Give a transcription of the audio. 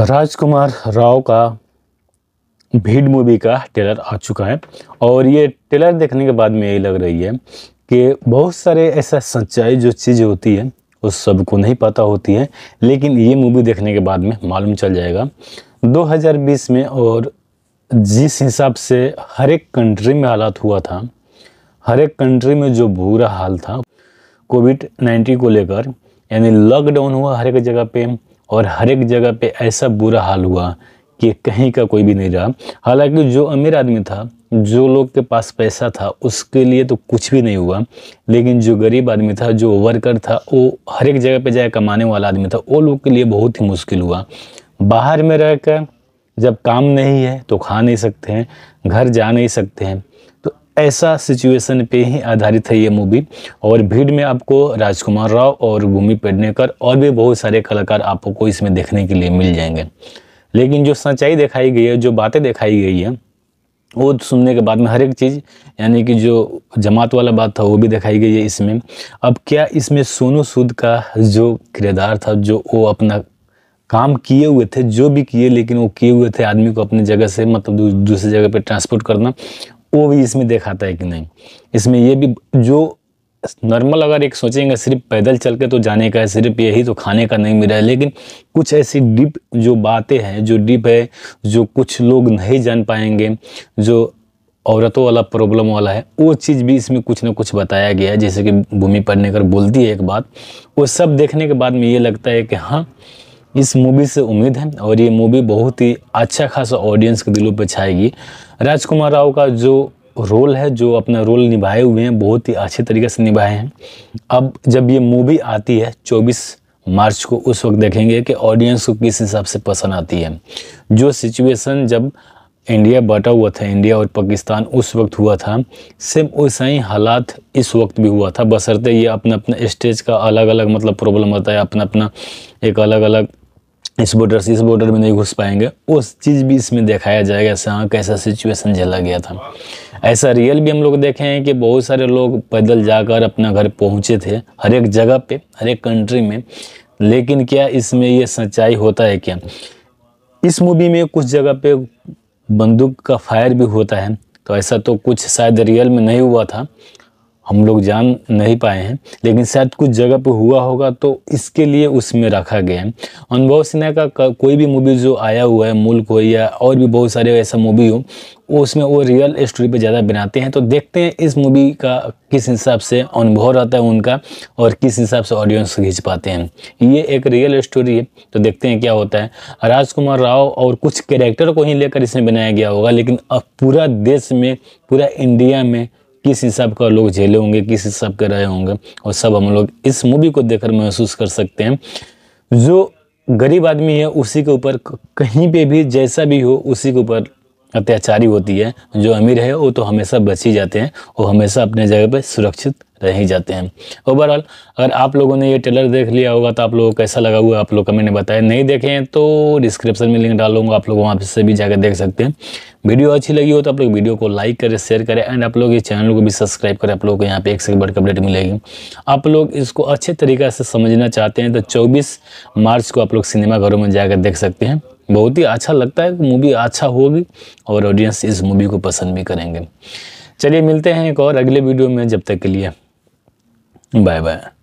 राजकुमार राव का भीड़ मूवी का ट्रेलर आ चुका है और ये ट्रेलर देखने के बाद में यही लग रही है कि बहुत सारे ऐसा सच्चाई जो चीज़ होती है उस सबको नहीं पता होती है लेकिन ये मूवी देखने के बाद में मालूम चल जाएगा 2020 में और जिस हिसाब से हर एक कंट्री में हालात हुआ था हर एक कंट्री में जो बुरा हाल था कोविड नाइन्टीन को लेकर यानी लॉकडाउन हुआ हर एक जगह पर और हर एक जगह पे ऐसा बुरा हाल हुआ कि कहीं का कोई भी नहीं रहा हालांकि जो अमीर आदमी था जो लोग के पास पैसा था उसके लिए तो कुछ भी नहीं हुआ लेकिन जो गरीब आदमी था जो वर्कर था वो हर एक जगह पे जाए कमाने वाला आदमी था वो लोग के लिए बहुत ही मुश्किल हुआ बाहर में रहकर जब काम नहीं है तो खा नहीं सकते हैं घर जा नहीं सकते हैं ऐसा सिचुएशन पे ही आधारित है ये मूवी और भीड़ में आपको राजकुमार राव और भूमि पेडनेकर और भी बहुत सारे कलाकार आपको इसमें देखने के लिए मिल जाएंगे लेकिन जो सच्चाई दिखाई गई है जो बातें दिखाई गई है वो सुनने के बाद में हर एक चीज़ यानी कि जो जमात वाला बात था वो भी दिखाई गई है इसमें अब क्या इसमें सोनू सूद का जो किरदार था जो वो अपना काम किए हुए थे जो भी किए लेकिन वो किए हुए थे आदमी को अपनी जगह से मतलब दूसरी जगह पे ट्रांसपोर्ट करना वो भी इसमें देखाता है कि नहीं इसमें ये भी जो नॉर्मल अगर एक सोचेंगे सिर्फ पैदल चल के तो जाने का है सिर्फ यही तो खाने का नहीं मिला है लेकिन कुछ ऐसी डीप जो बातें हैं जो डीप है जो कुछ लोग नहीं जान पाएंगे जो औरतों वाला प्रॉब्लम वाला है वो चीज़ भी इसमें कुछ ना कुछ बताया गया है जैसे कि भूमि पर लेकर बोलती है एक बात वो सब देखने के बाद में ये लगता है कि हाँ इस मूवी से उम्मीद है और ये मूवी बहुत ही अच्छा खासा ऑडियंस के दिलों पर छाएगी राजकुमार राव का जो रोल है जो अपना रोल निभाए हुए हैं बहुत ही अच्छे तरीके से निभाए हैं अब जब ये मूवी आती है 24 मार्च को उस वक्त देखेंगे कि ऑडियंस को किस हिसाब से पसंद आती है जो सिचुएशन जब इंडिया बटा हुआ था इंडिया और पाकिस्तान उस वक्त हुआ था सेम वैसा ही हालात इस वक्त भी हुआ था बसरते ये अपना अपना स्टेज का अलग अलग मतलब प्रॉब्लम होता है अपना अपना एक अलग अलग इस बॉर्डर से इस बॉर्डर में नहीं घुस पाएंगे उस चीज़ भी इसमें दिखाया जाएगा ऐसे हाँ कैसा सिचुएशन झेला गया था ऐसा रियल भी हम लोग देखे हैं कि बहुत सारे लोग पैदल जाकर अपना घर पहुंचे थे हर एक जगह पे हर एक कंट्री में लेकिन क्या इसमें ये सच्चाई होता है क्या इस मूवी में कुछ जगह पे बंदूक का फायर भी होता है तो ऐसा तो कुछ शायद रियल में नहीं हुआ था हम लोग जान नहीं पाए हैं लेकिन शायद कुछ जगह पर हुआ होगा तो इसके लिए उसमें रखा गया है अनुभव सिन्हा का, का कोई भी मूवी जो आया हुआ है मुल्क हो या और भी बहुत सारे ऐसा मूवी हो वो उसमें वो रियल स्टोरी पे ज़्यादा बनाते हैं तो देखते हैं इस मूवी का किस हिसाब से अनुभव रहता है उनका और किस हिसाब से ऑडियंस खींच पाते हैं ये एक रियल स्टोरी है तो देखते हैं क्या होता है राजकुमार राव और कुछ कैरेक्टर को ही लेकर इसमें बनाया गया होगा लेकिन अब पूरा देश में पूरा इंडिया में किस हिसाब का लोग झेले होंगे किस हिसाब के रहे होंगे और सब हम लोग इस मूवी को देखकर महसूस कर सकते हैं जो गरीब आदमी है उसी के ऊपर कहीं पे भी जैसा भी हो उसी के ऊपर अत्याचारी होती है जो अमीर है वो तो हमेशा बच ही जाते हैं वो हमेशा अपने जगह पर सुरक्षित रह ही जाते हैं ओवरऑल अगर आप लोगों ने ये ट्रेलर देख लिया होगा तो आप लोगों को कैसा लगा हुआ आप लोग कमेंट में बताएं नहीं देखें तो डिस्क्रिप्शन में लिंक डालूंगा आप लोग वहाँ से भी जाकर देख सकते हैं वीडियो अच्छी लगी हो तो आप लोग वीडियो को लाइक करें शेयर करें एंड आप लोग इस चैनल को भी सब्सक्राइब करें आप लोग को यहाँ पे एक से बढ़कर अपडेट मिलेगी आप लोग इसको अच्छे तरीके से समझना चाहते हैं तो चौबीस मार्च को आप लोग सिनेमा घरों में जाकर देख सकते हैं बहुत ही अच्छा लगता है मूवी अच्छा होगी और ऑडियंस इस मूवी को पसंद भी करेंगे चलिए मिलते हैं एक और अगले वीडियो में जब तक के लिए 明白，明